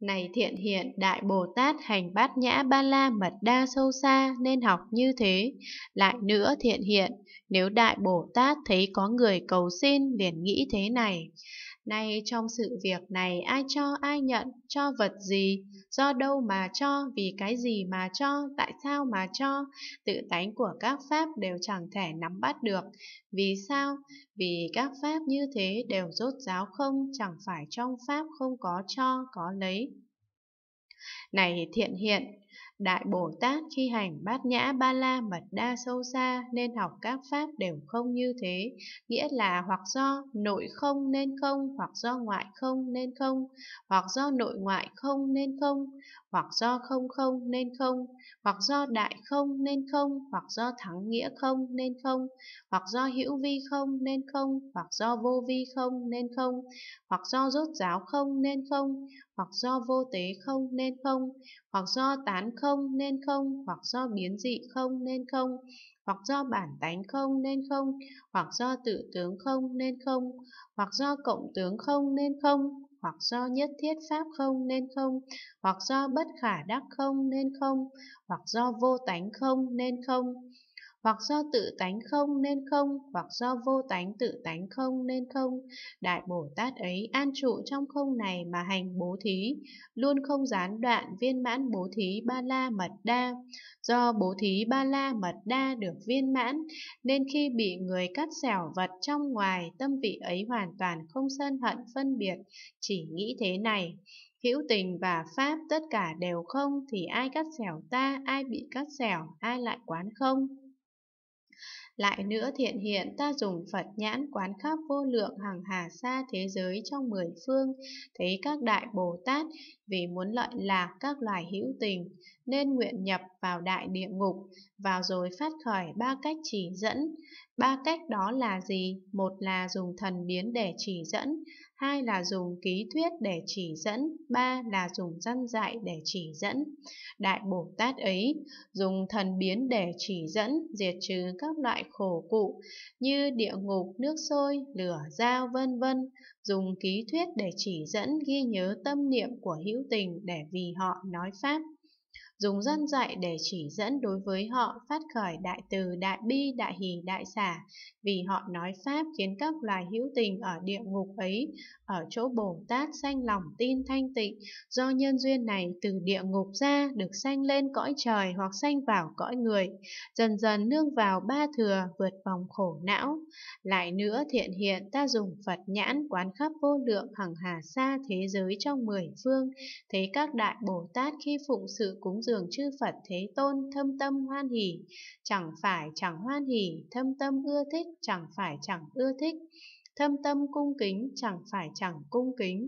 Này thiện hiện Đại Bồ Tát hành bát nhã ba la mật đa sâu xa nên học như thế. Lại nữa thiện hiện, nếu Đại Bồ Tát thấy có người cầu xin liền nghĩ thế này. Nay trong sự việc này ai cho ai nhận, cho vật gì, do đâu mà cho, vì cái gì mà cho, tại sao mà cho, tự tánh của các pháp đều chẳng thể nắm bắt được. Vì sao? Vì các pháp như thế đều rốt ráo không, chẳng phải trong pháp không có cho, có lấy. Này thiện hiện, Đại Bồ Tát khi hành bát nhã ba la mật đa sâu xa nên học các pháp đều không như thế, nghĩa là hoặc do nội không nên không, hoặc do ngoại không nên không, hoặc do nội ngoại không nên không, hoặc do không không nên không, hoặc do đại không nên không, hoặc do thắng nghĩa không nên không, hoặc do hữu vi không nên không, hoặc do vô vi không nên không, hoặc do rốt giáo không nên không, hoặc do vô tế không nên nên không, hoặc do tán không nên không, hoặc do biến dị không nên không, hoặc do bản tánh không nên không, hoặc do tự tướng không nên không, hoặc do cộng tướng không nên không, hoặc do nhất thiết pháp không nên không, hoặc do bất khả đắc không nên không, hoặc do vô tánh không nên không hoặc do tự tánh không nên không, hoặc do vô tánh tự tánh không nên không. Đại Bồ Tát ấy an trụ trong không này mà hành bố thí, luôn không gián đoạn viên mãn bố thí ba la mật đa. Do bố thí ba la mật đa được viên mãn, nên khi bị người cắt xẻo vật trong ngoài, tâm vị ấy hoàn toàn không sân hận phân biệt, chỉ nghĩ thế này hữu tình và pháp tất cả đều không thì ai cắt xẻo ta ai bị cắt xẻo ai lại quán không lại nữa thiện hiện ta dùng Phật nhãn quán khắp vô lượng hàng hà xa thế giới trong mười phương, thấy các đại Bồ Tát vì muốn lợi lạc các loài hữu tình, nên nguyện nhập vào đại địa ngục, vào rồi phát khởi ba cách chỉ dẫn. Ba cách đó là gì? Một là dùng thần biến để chỉ dẫn, hai là dùng ký thuyết để chỉ dẫn, ba là dùng dân dạy để chỉ dẫn. Đại Bồ Tát ấy dùng thần biến để chỉ dẫn, diệt trừ các loại khổ cụ như địa ngục, nước sôi, lửa, dao, vân vân, dùng ký thuyết để chỉ dẫn ghi nhớ tâm niệm của hữu tình để vì họ nói Pháp dùng dân dạy để chỉ dẫn đối với họ phát khởi đại từ, đại bi, đại hỷ, đại xả, vì họ nói Pháp khiến các loài hữu tình ở địa ngục ấy, ở chỗ Bồ Tát sanh lòng tin thanh tịnh, do nhân duyên này từ địa ngục ra được sanh lên cõi trời hoặc sanh vào cõi người, dần dần nương vào ba thừa vượt vòng khổ não. Lại nữa thiện hiện ta dùng Phật nhãn quán khắp vô lượng hằng hà xa thế giới trong mười phương, thấy các đại Bồ Tát khi phụng sự cúng giường chư Phật Thế Tôn thâm tâm hoan hỷ, chẳng phải chẳng hoan hỷ, thâm tâm ưa thích, chẳng phải chẳng ưa thích, thâm tâm cung kính, chẳng phải chẳng cung kính.